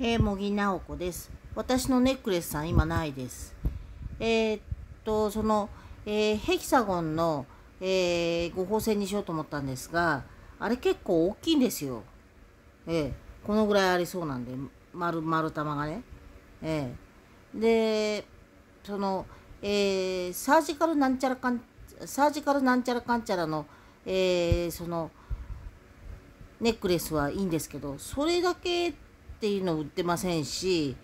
えー、茂木直子です。私のネックレスさん、今ないです。えー、っと、その、えー、ヘキサゴンの、えー、ご縫製にしようと思ったんですが、あれ結構大きいんですよ。えー、このぐらいありそうなんで、丸、丸玉がね。えー、で、その、えー、サージカルなんちゃらかん、サージカルなんちゃらかんちゃらの、えー、その、ネックレスはいいんですけど、それだけっていうの売ってませんし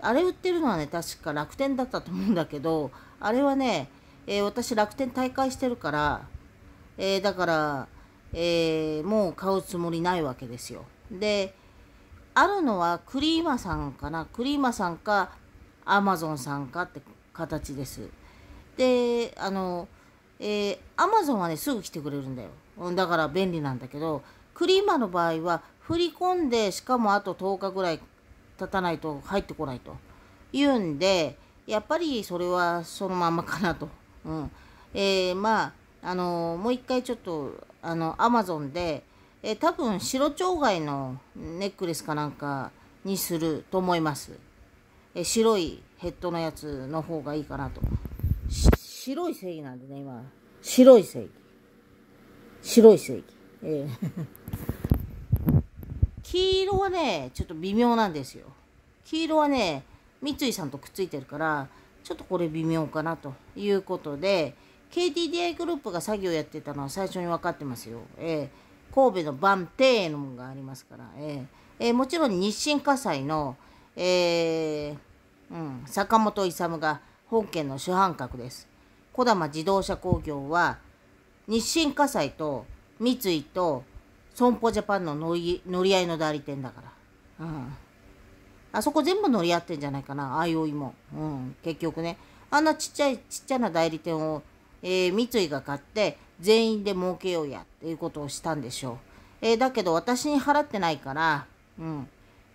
あれ売ってるのはね確か楽天だったと思うんだけどあれはね、えー、私楽天大会してるから、えー、だから、えー、もう買うつもりないわけですよ。であるのはクリーマさんかなクリーマさんかアマゾンさんかって形です。であのえー、アマゾンはねすぐ来てくれるんだよだから便利なんだけどクリーマの場合は振り込んでしかもあと10日ぐらい経たないと入ってこないというんでやっぱりそれはそのままかなと。うんえー、まああのー、もう一回ちょっとあのアマゾンで、えー、多分白蝶貝のネックレスかなんかにすると思います、えー、白いヘッドのやつの方がいいかなと白い正義なんでね今白い正義白い正義えー黄色はね、ちょっと微妙なんですよ。黄色はね、三井さんとくっついてるから、ちょっとこれ微妙かなということで、KTDI グループが作業やってたのは最初に分かってますよ。えー、神戸の庭園のものがありますから、えー、えー、もちろん日清火災の、えーうん、坂本勇が本件の主犯格です。小玉自動車工業は日清火災と三井と損保ジャパンの乗り乗り合いの代理店だから。うん。あそこ全部乗り合ってんじゃないかな、相生も。うん、結局ね。あんなちっちゃい、ちっちゃな代理店を、えー、三井が買って、全員で儲けようやっていうことをしたんでしょう。えー、だけど私に払ってないから、うん。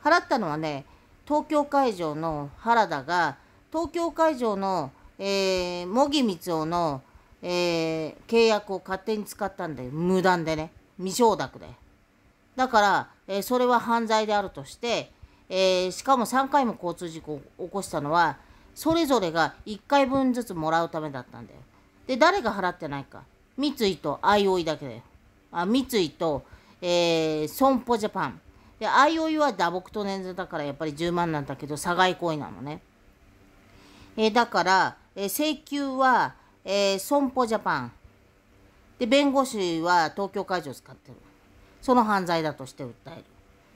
払ったのはね、東京会場の原田が、東京会場の、えー、茂木光雄の、えー、契約を勝手に使ったんだよ。無断でね。未承諾でだから、えー、それは犯罪であるとして、えー、しかも3回も交通事故を起こしたのはそれぞれが1回分ずつもらうためだったんだよで誰が払ってないか三井と IOI だけだよあ三井と、えー、損保ジャパンで IOI は打撲と捻挫だからやっぱり10万なんだけど差外行為なのね、えー、だから、えー、請求は、えー、損保ジャパンで弁護士は東京会場を使ってるその犯罪だとして訴える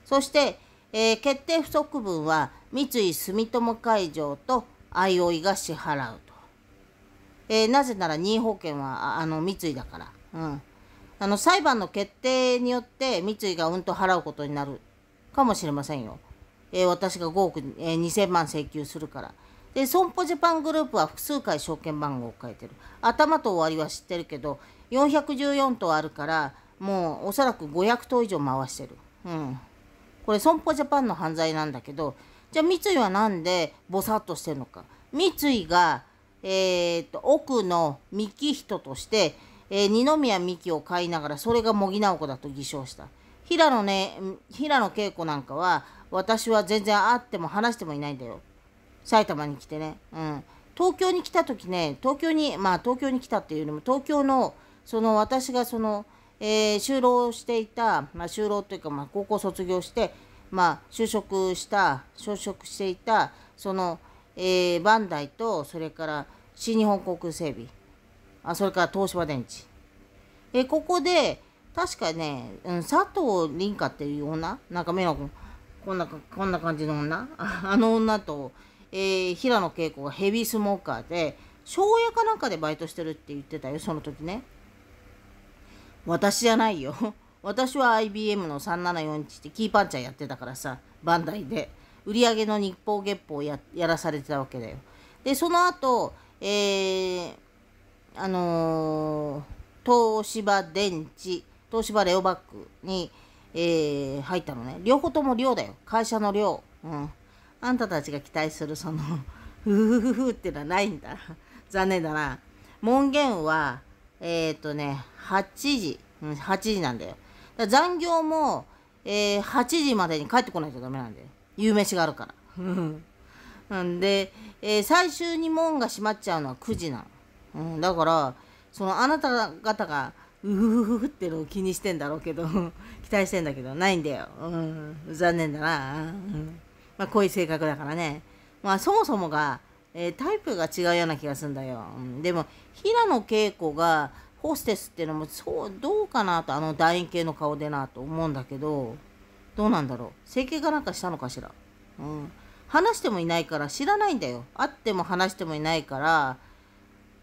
そして、えー、決定不足分は三井住友海上と相生が支払うと、えー、なぜなら任意保険はあの三井だから、うん、あの裁判の決定によって三井がうんと払うことになるかもしれませんよ、えー、私が5億、えー、2000万請求するから。で損保ジャパングループは複数回証券番号を書いてる頭と終わりは知ってるけど414頭あるからもうおそらく500頭以上回してる、うん、これ損保ジャパンの犯罪なんだけどじゃあ三井はなんでぼさっとしてるのか三井が、えー、っと奥の幹人として、えー、二宮三木を飼いながらそれが茂木直子だと偽証した平野,、ね、平野恵子なんかは私は全然会っても話してもいないんだよ埼玉に来てね、うん、東京に来た時ね東京にまあ東京に来たっていうよりも東京のその私がその、えー、就労していた、まあ、就労というか、まあ、高校卒業して、まあ、就職した就職していたその、えー、バンダイとそれから新日本航空整備あそれから東芝電池、えー、ここで確かね、うん、佐藤凛香っていう女なんか目のこんなこんな感じの女 あの女と、えー、平野恵子がヘビースモーカーで庄屋かなんかでバイトしてるって言ってたよその時ね。私じゃないよ。私は IBM の3741ってキーパンチャーやってたからさ、バンダイで。売り上げの日報月報ややらされてたわけだよ。で、その後、えー、あのー、東芝電池、東芝レオバックに、えー、入ったのね。両方とも寮だよ。会社の寮。うん。あんたたちが期待するそのふふふふってのはないんだ。残念だな。門限は、えっ、ー、とね、8時。うん、8時なんだよ。だ残業も、えー、8時までに帰ってこないとダメなんだよ。夕飯があるから。うんで、えー、最終に門が閉まっちゃうのは9時なの。うん、だから、そのあなた方が、うふふふってのを気にしてんだろうけど、期待してんだけど、ないんだよ。うん、残念だな。うん、まあ、こういう性格だからね。まあ、そもそもが、えー、タイプが違うような気がすんだよ、うん、でも平野恵子がホステスっていうのもそうどうかなとあの楕円形の顔でなと思うんだけどどうなんだろう整形かなんかしたのかしら、うん、話してもいないから知らないんだよ会っても話してもいないから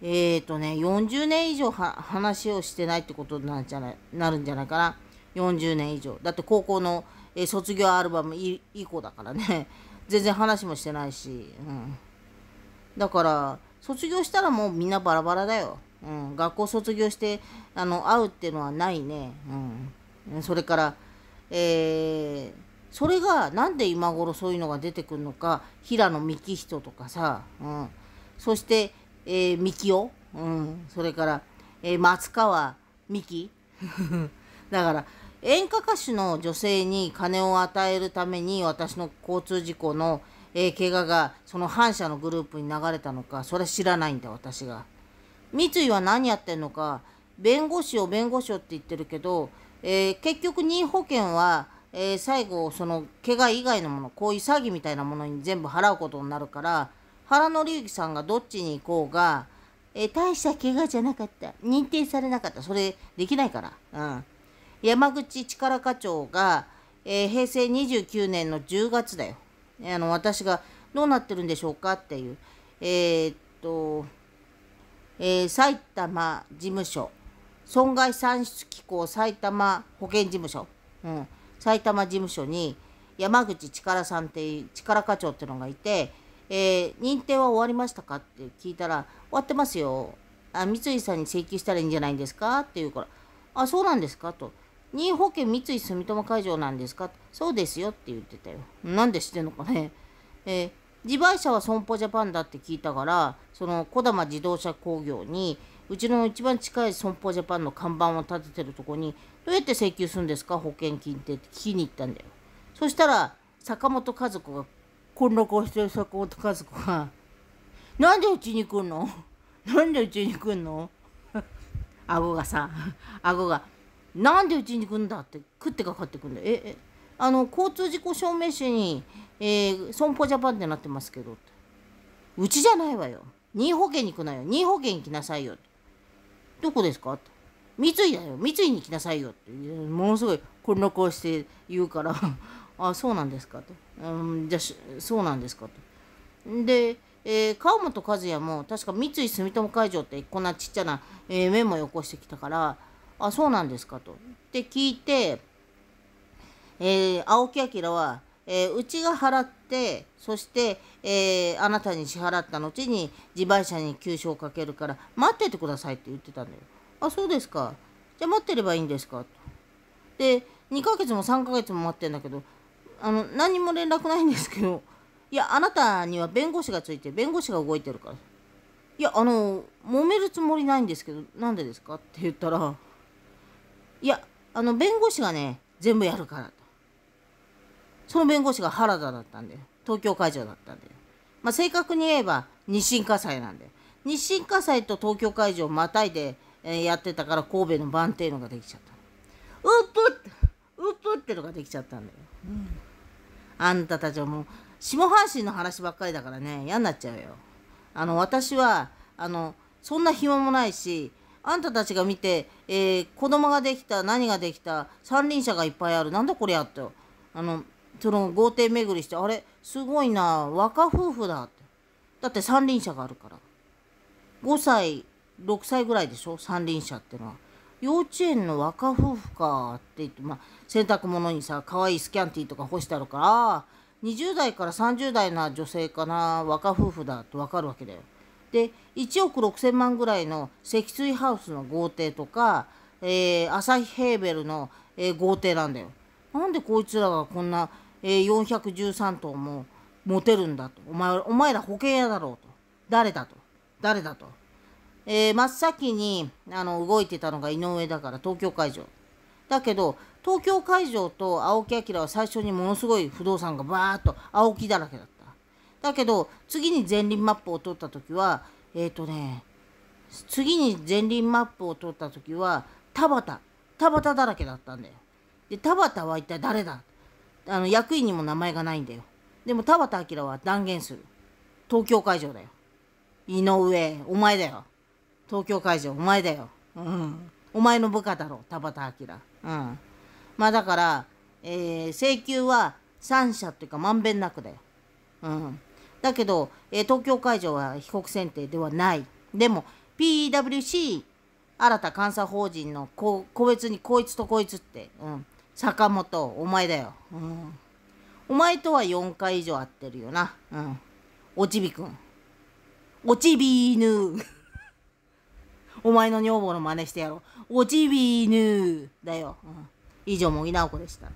えっ、ー、とね40年以上話をしてないってことなんじゃないなるんじゃないかな40年以上だって高校の、えー、卒業アルバム以降だからね全然話もしてないし、うん、だから卒業したらもうみんなバラバラだよ、うん、学校卒業してあの会うっていうのはないね、うん、それからえー、それがなんで今頃そういうのが出てくるのか平野幹人とかさ、うん、そして、えー、幹雄、うん、それから、えー、松川美樹 だから演歌歌手の女性に金を与えるために私の交通事故の「えー、怪我がその反社のグループに流れたのか、それ知らないんだ、私が。三井は何やってんのか、弁護士を弁護士をって言ってるけど、えー、結局任意保険は、えー、最後その怪我以外のものこういう詐欺みたいなものに全部払うことになるから原紀之さんがどっちに行こうが、えー、大した怪我じゃなかった認定されなかったそれできないから、うん、山口力課長が、え平成29年の10月だよあの私がどうなってるんでしょうかっていう、えー、っと、えー、埼玉事務所、損害算出機構埼玉保健事務所、うん、埼玉事務所に山口力さんっていう力課長っていうのがいて、えー、認定は終わりましたかって聞いたら、終わってますよ。あ、三井さんに請求したらいいんじゃないんですかって言うから、あ、そうなんですかと。任意保険三井住友海上なんですかそうですよって言ってたよ。なんで知ってんのかね。えー、自賠者は損保ジャパンだって聞いたから、その小玉自動車工業に、うちの一番近い損保ジャパンの看板を立ててるとこに、どうやって請求するんですか保険金ってって聞きに行ったんだよ。そしたら、坂本和子が、混乱してる坂本和子が、なんでうちに来んのなんでうちに来んの顎がさ、顎が、なんでうちに来んだって食ってかかってくんだええあの交通事故証明書に、えー、損保ジャパンってなってますけどうちじゃないわよ任意保険に行くなよ任意保険に来なさいよどこですか三井だよ三井に来なさいよってものすごいこんな顔して言うから「あそうなんですか」と「うんじゃあそうなんですか」と。で、えー、川本和也も確か三井住友海上ってこんなちっちゃな、えー、メモをよこしてきたからあそうなんですかと。って聞いて、えー、青木明は、えー、うちが払ってそして、えー、あなたに支払った後に自賠車に急所をかけるから待っててくださいって言ってたんだよ。あそうですかじゃあ待ってればいいんですかと。で2ヶ月も3ヶ月も待ってんだけどあの何にも連絡ないんですけどいやあなたには弁護士がついて弁護士が動いてるからいやあの揉めるつもりないんですけどなんでですかって言ったら。いやあの弁護士がね全部やるからとその弁護士が原田だったんで東京会場だったんで、まあ、正確に言えば日清火災なんで日清火災と東京会場をまたいで、えー、やってたから神戸の番っていうのができちゃったうっぷっうっぷってのができちゃったんだよ、うん、あんたたちはもう下半身の話ばっかりだからね嫌になっちゃうよあの私はあのそんな暇もないしあんたたちが見て、えー、子供ができた何ができた三輪車がいっぱいあるなんだこりゃってあのその豪邸巡りしてあれすごいな若夫婦だってだって三輪車があるから5歳6歳ぐらいでしょ三輪車ってのは幼稚園の若夫婦かって言って、まあ、洗濯物にさ可愛いスキャンティーとか干してあるから20代から30代な女性かな若夫婦だと分かるわけだよ。で1億6,000万ぐらいの積水ハウスの豪邸とか、えー、朝日ヘーベルの、えー、豪邸なんだよ。なんでこいつらがこんな、えー、413頭も持てるんだとお前お前ら保険屋だろうと誰だと誰だと、えー、真っ先にあの動いてたのが井上だから東京会場だけど東京会場と青木明は最初にものすごい不動産がバーッと青木だらけだった。だけど次に前輪マップを取った時はえっ、ー、とね次に前輪マップを取った時は田畑田畑だらけだったんだよ。で田畑は一体誰だあの役員にも名前がないんだよ。でも田畑明は断言する。東京会場だよ。井上、お前だよ。東京会場、お前だよ。うん。お前の部下だろ、田畑明。うん。まあだから、えー、請求は三者っていうかまんべんなくだよ。うん。だけど、えー、東京会場は被告選定ではない。でも PWC 新た監査法人の個別にこいつとこいつって、うん、坂本お前だよ、うん、お前とは4回以上会ってるよな、うん、おちびくんおちびぬ。お前の女房の真似してやろうおちびぬだよ、うん、以上茂木直子でした